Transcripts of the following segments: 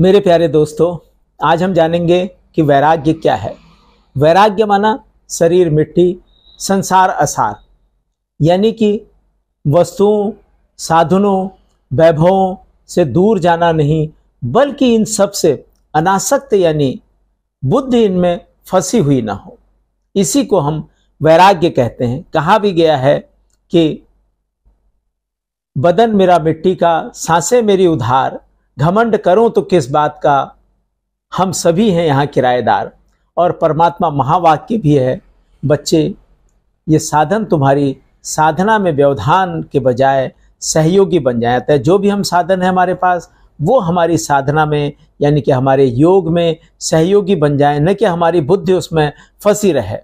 मेरे प्यारे दोस्तों आज हम जानेंगे कि वैराग्य क्या है वैराग्य माना शरीर मिट्टी संसार असार यानी कि वस्तुओं साधनों वैभवों से दूर जाना नहीं बल्कि इन सब से अनासक्त यानी बुद्धि इनमें फंसी हुई ना हो इसी को हम वैराग्य कहते हैं कहा भी गया है कि बदन मेरा मिट्टी का सांसें मेरी उधार घमंड करो तो किस बात का हम सभी हैं यहाँ किराएदार और परमात्मा महावाक्य भी है बच्चे ये साधन तुम्हारी साधना में व्यवधान के बजाय सहयोगी बन जाता है जो भी हम साधन है हमारे पास वो हमारी साधना में यानी कि हमारे योग में सहयोगी बन जाए न कि हमारी बुद्धि उसमें फंसी रहे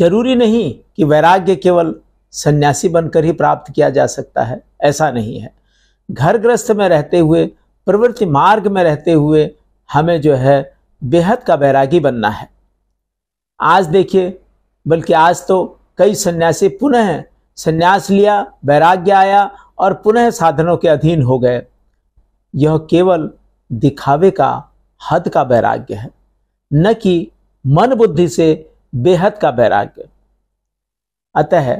जरूरी नहीं कि वैराग्य केवल सन्यासी बनकर ही प्राप्त किया जा सकता है ऐसा नहीं है घर ग्रस्त में रहते हुए प्रवृत्ति मार्ग में रहते हुए हमें जो है बेहद का बैरागी बनना है आज देखिए बल्कि आज तो कई सन्यासी पुनः सन्यास लिया वैराग्य आया और पुनः साधनों के अधीन हो गए यह केवल दिखावे का हद का वैराग्य है न कि मन बुद्धि से बेहद का वैराग्य अतः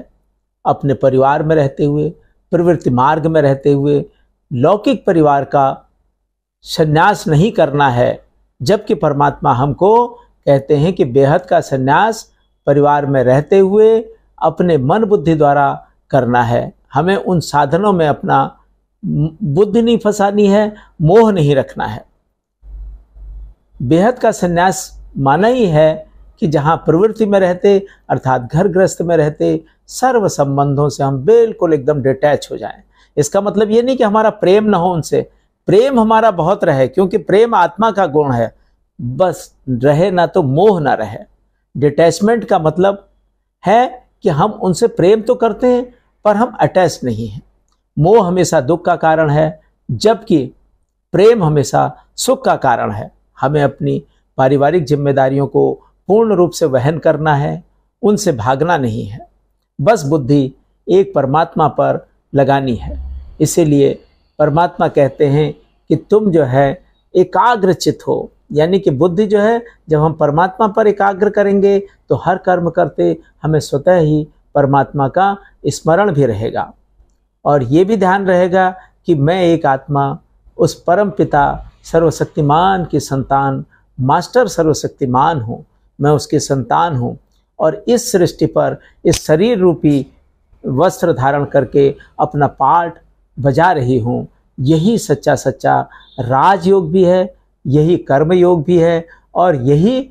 अपने परिवार में रहते हुए प्रवृत्ति मार्ग में रहते हुए लौकिक परिवार का संन्यास नहीं करना है जबकि परमात्मा हमको कहते हैं कि बेहद का संन्यास परिवार में रहते हुए अपने मन बुद्धि द्वारा करना है हमें उन साधनों में अपना बुद्धि नहीं फंसानी है मोह नहीं रखना है बेहद का संन्यास माना ही है कि जहाँ प्रवृत्ति में रहते अर्थात घर ग्रस्त में रहते सर्व संबंधों से हम बिल्कुल एकदम डिटैच हो जाएं इसका मतलब ये नहीं कि हमारा प्रेम ना हो उनसे प्रेम हमारा बहुत रहे क्योंकि प्रेम आत्मा का गुण है बस रहे ना तो मोह ना रहे डिटैचमेंट का मतलब है कि हम उनसे प्रेम तो करते हैं पर हम अटैच नहीं हैं मोह हमेशा दुख का कारण है जबकि प्रेम हमेशा सुख का कारण है हमें अपनी पारिवारिक जिम्मेदारियों को पूर्ण रूप से वहन करना है उनसे भागना नहीं है बस बुद्धि एक परमात्मा पर लगानी है इसीलिए परमात्मा कहते हैं कि तुम जो है एकाग्रचित हो यानी कि बुद्धि जो है जब हम परमात्मा पर एकाग्र करेंगे तो हर कर्म करते हमें स्वतः ही परमात्मा का स्मरण भी रहेगा और ये भी ध्यान रहेगा कि मैं एक आत्मा उस परम पिता सर्वशक्तिमान की संतान मास्टर सर्वशक्तिमान हूँ मैं उसकी संतान हूँ और इस सृष्टि पर इस शरीर रूपी वस्त्र धारण करके अपना पाठ बजा रही हूँ यही सच्चा सच्चा राजयोग भी है यही कर्मयोग भी है और यही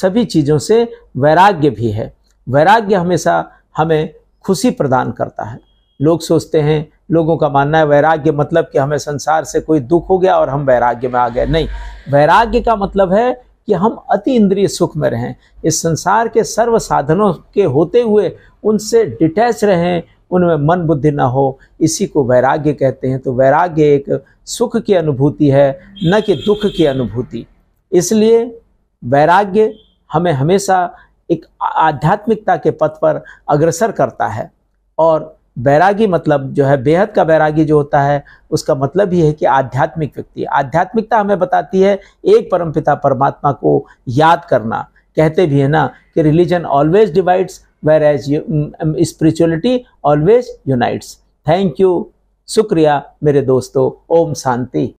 सभी चीज़ों से वैराग्य भी है वैराग्य हमेशा हमें खुशी प्रदान करता है लोग सोचते हैं लोगों का मानना है वैराग्य मतलब कि हमें संसार से कोई दुख हो गया और हम वैराग्य में आ गए नहीं वैराग्य का मतलब है कि हम अति इंद्रिय सुख में रहें इस संसार के सर्व साधनों के होते हुए उनसे डिटैच रहें उनमें मन बुद्धि ना हो इसी को वैराग्य कहते हैं तो वैराग्य एक सुख की अनुभूति है न कि दुख की अनुभूति इसलिए वैराग्य हमें हमेशा एक आध्यात्मिकता के पथ पर अग्रसर करता है और बैरागी मतलब जो है बेहद का बैरागी जो होता है उसका मतलब ये है कि आध्यात्मिक व्यक्ति आध्यात्मिकता हमें बताती है एक परमपिता परमात्मा को याद करना कहते भी है ना कि religion always divides whereas spirituality always unites thank you शुक्रिया मेरे दोस्तों ओम शांति